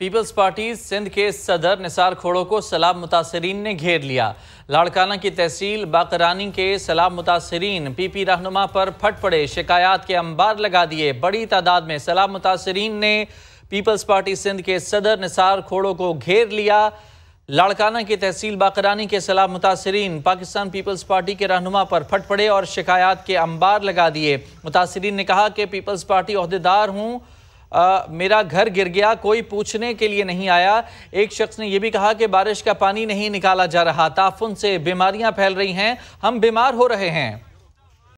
peoples party Sindh के सदर निसार खोड़ो को सलाब मुतासरीन ने घेर लिया लाड़काना की तहसील बाकरानी के सलाब मुतासरीन पीपी रहनुमा पर फट पड़े शिकायत के अंबार लगा दिए बड़ी तादाद में सलाब मुतासरीन ने पीपल्स पार्टी सिंध के सदर निसार खोड़ो को घेर लिया लाड़काना की तहसील बाकरानी के सलाब मुतासरीन पाकिस्तान पीपल्स पार्टी के रहनुमा पर फट पड़े और शिकायत के अंबार लगा दिए मुतासरीन ने कहा कि पीपल्स पार्टी अहदेदार हूँ आ, मेरा घर गिर गया कोई पूछने के लिए नहीं आया एक शख्स ने यह भी कहा कि बारिश का पानी नहीं निकाला जा रहा ताफुन से बीमारियां फैल रही हैं हम बीमार हो रहे हैं